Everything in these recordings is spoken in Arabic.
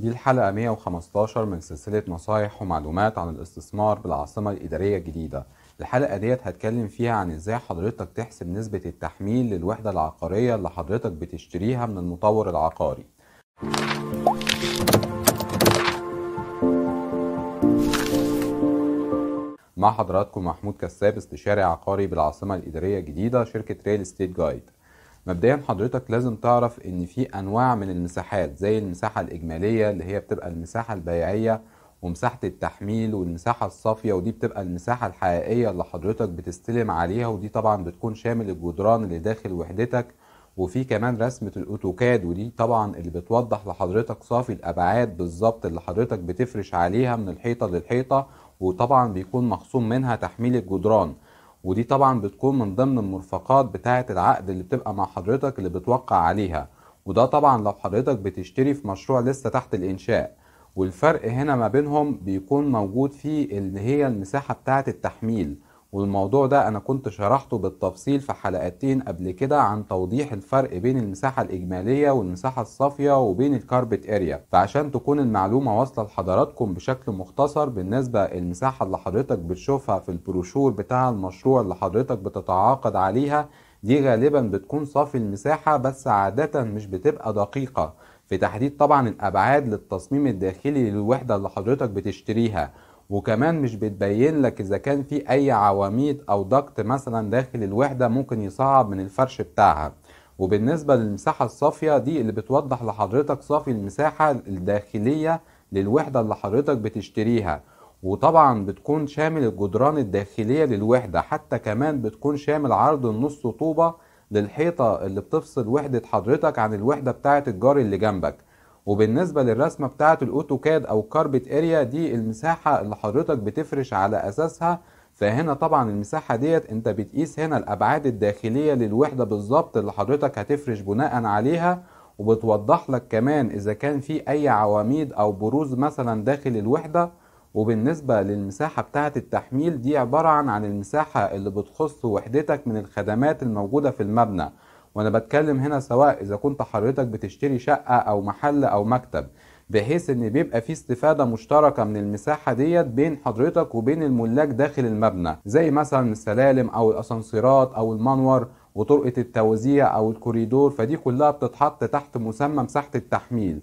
دي الحلقة 115 من سلسلة نصايح ومعلومات عن الاستثمار بالعاصمة الإدارية الجديدة الحلقة ديت هتكلم فيها عن ازاي حضرتك تحسب نسبة التحميل للوحدة العقارية اللي حضرتك بتشتريها من المطور العقاري مع حضراتكم محمود كساب استشاري عقاري بالعاصمة الإدارية الجديدة شركة ريل ستيت جايد مبدئيا حضرتك لازم تعرف ان في انواع من المساحات زي المساحه الاجماليه اللي هي بتبقى المساحه البيعيه ومساحه التحميل والمساحه الصافيه ودي بتبقى المساحه الحقيقيه اللي حضرتك بتستلم عليها ودي طبعا بتكون شامل الجدران اللي داخل وحدتك وفي كمان رسمه الاوتوكاد ودي طبعا اللي بتوضح لحضرتك صافي الابعاد بالظبط اللي حضرتك بتفرش عليها من الحيطه للحيطه وطبعا بيكون مخصوم منها تحميل الجدران ودي طبعا بتكون من ضمن المرفقات بتاعة العقد اللي بتبقى مع حضرتك اللي بتوقع عليها وده طبعا لو حضرتك بتشتري في مشروع لسه تحت الإنشاء والفرق هنا ما بينهم بيكون موجود في اللي هي المساحة بتاعة التحميل والموضوع ده أنا كنت شرحته بالتفصيل في حلقتين قبل كده عن توضيح الفرق بين المساحة الإجمالية والمساحة الصافية وبين الكاربت اريا فعشان تكون المعلومة واصلة لحضراتكم بشكل مختصر بالنسبة المساحة اللي حضرتك بتشوفها في البروشور بتاع المشروع اللي حضرتك بتتعاقد عليها دي غالبا بتكون صافي المساحة بس عادة مش بتبقى دقيقة في تحديد طبعا الأبعاد للتصميم الداخلي للوحدة اللي حضرتك بتشتريها وكمان مش بتبين لك اذا كان في اي عواميد او ضغط مثلا داخل الوحده ممكن يصعب من الفرش بتاعها وبالنسبه للمساحه الصافيه دي اللي بتوضح لحضرتك صافي المساحه الداخليه للوحده اللي حضرتك بتشتريها وطبعا بتكون شامل الجدران الداخليه للوحده حتى كمان بتكون شامل عرض النص طوبه للحيطه اللي بتفصل وحده حضرتك عن الوحده بتاعه الجار اللي جنبك وبالنسبة للرسمة بتاعة الاوتوكاد او كاربت اريا دي المساحة اللي حضرتك بتفرش على اساسها فهنا طبعا المساحة ديت انت بتقيس هنا الابعاد الداخلية للوحدة بالظبط اللي حضرتك هتفرش بناء عليها وبتوضح لك كمان اذا كان في اي عواميد او بروز مثلا داخل الوحدة وبالنسبة للمساحة بتاعة التحميل دي عبارة عن المساحة اللي بتخص وحدتك من الخدمات الموجودة في المبنى وانا بتكلم هنا سواء اذا كنت حضرتك بتشتري شقه او محل او مكتب بحيث ان بيبقى في استفاده مشتركه من المساحه ديت بين حضرتك وبين الملاك داخل المبنى زي مثلا السلالم او الاسانسيرات او المنور وطرقه التوزيع او الكوريدور فدي كلها بتتحط تحت مسمى مساحه التحميل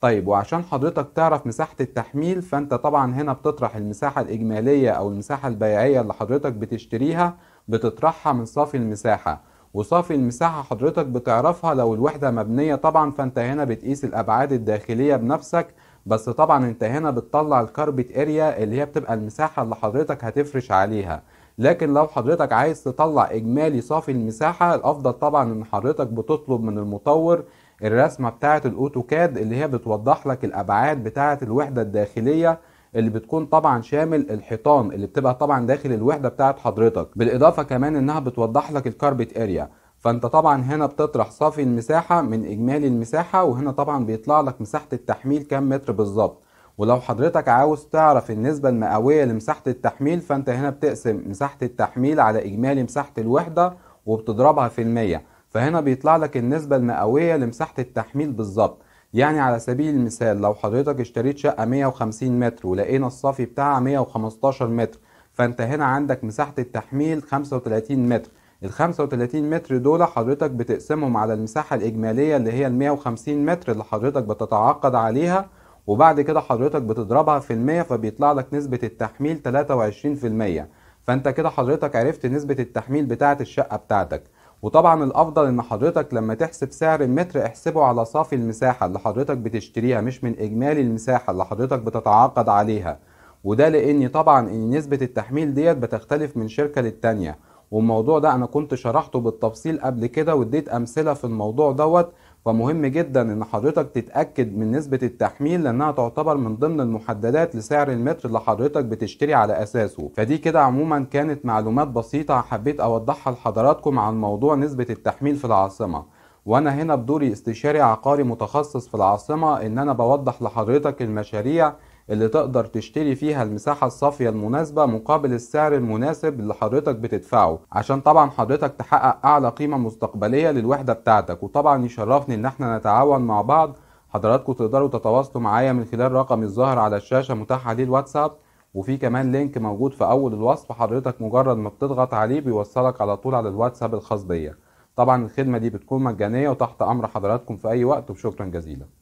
طيب وعشان حضرتك تعرف مساحة التحميل فانت طبعا هنا بتطرح المساحة الإجمالية أو المساحة البيعية اللي حضرتك بتشتريها بتطرحها من صافي المساحة وصافي المساحة حضرتك بتعرفها لو الوحدة مبنية طبعا فانت هنا بتقيس الأبعاد الداخلية بنفسك بس طبعا انت هنا بتطلع الكاربت اريا اللي هي بتبقى المساحة اللي حضرتك هتفرش عليها لكن لو حضرتك عايز تطلع اجمالي صافي المساحة الافضل طبعا ان حضرتك بتطلب من المطور الرسمة بتاعة الاوتوكاد اللي هي بتوضح لك الابعاد بتاعة الوحدة الداخلية اللي بتكون طبعا شامل الحيطان اللي بتبقى طبعا داخل الوحده بتاعه حضرتك بالاضافه كمان انها بتوضح لك الكاربت اريا فانت طبعا هنا بتطرح صافي المساحه من اجمالي المساحه وهنا طبعا بيطلع لك مساحه التحميل كام متر بالظبط ولو حضرتك عاوز تعرف النسبة المئوية لمساحة التحميل فانت هنا بتقسم مساحة التحميل على اجمالي مساحة الوحدة وبتضربها في المية فهنا بيطلع لك النسبة المئوية لمساحة التحميل بالظبط يعني على سبيل المثال لو حضرتك اشتريت شقة 150 متر ولقينا الصافي بتاعها 115 متر فانت هنا عندك مساحة التحميل 35 متر ال 35 متر دول حضرتك بتقسمهم على المساحة الإجمالية اللي هي ال 150 متر اللي حضرتك بتتعاقد عليها وبعد كده حضرتك بتضربها في المية فبيطلع لك نسبة التحميل 23% فانت كده حضرتك عرفت نسبة التحميل بتاعة الشقة بتاعتك وطبعا الافضل ان حضرتك لما تحسب سعر المتر احسبه على صافي المساحه اللي حضرتك بتشتريها مش من اجمالي المساحه اللي حضرتك بتتعاقد عليها وده لان طبعا ان نسبه التحميل ديت بتختلف من شركه للتانيه والموضوع ده انا كنت شرحته بالتفصيل قبل كده واديت امثله في الموضوع دوت فمهم جدا ان حضرتك تتاكد من نسبه التحميل لانها تعتبر من ضمن المحددات لسعر المتر اللي حضرتك بتشتري على اساسه فدي كده عموما كانت معلومات بسيطه حبيت اوضحها لحضراتكم عن موضوع نسبه التحميل في العاصمه وانا هنا بدوري استشاري عقاري متخصص في العاصمه ان انا بوضح لحضرتك المشاريع اللي تقدر تشتري فيها المساحة الصافية المناسبة مقابل السعر المناسب اللي حضرتك بتدفعه عشان طبعا حضرتك تحقق أعلى قيمة مستقبلية للوحدة بتاعتك وطبعا يشرفني إن احنا نتعاون مع بعض حضراتكم تقدروا تتواصلوا معايا من خلال رقم الظاهر على الشاشة متاح عليه الواتساب وفي كمان لينك موجود في أول الوصف حضرتك مجرد ما بتضغط عليه بيوصلك على طول على الواتساب الخاص بيا طبعا الخدمة دي بتكون مجانية وتحت أمر حضراتكم في أي وقت وشكرا جزيلا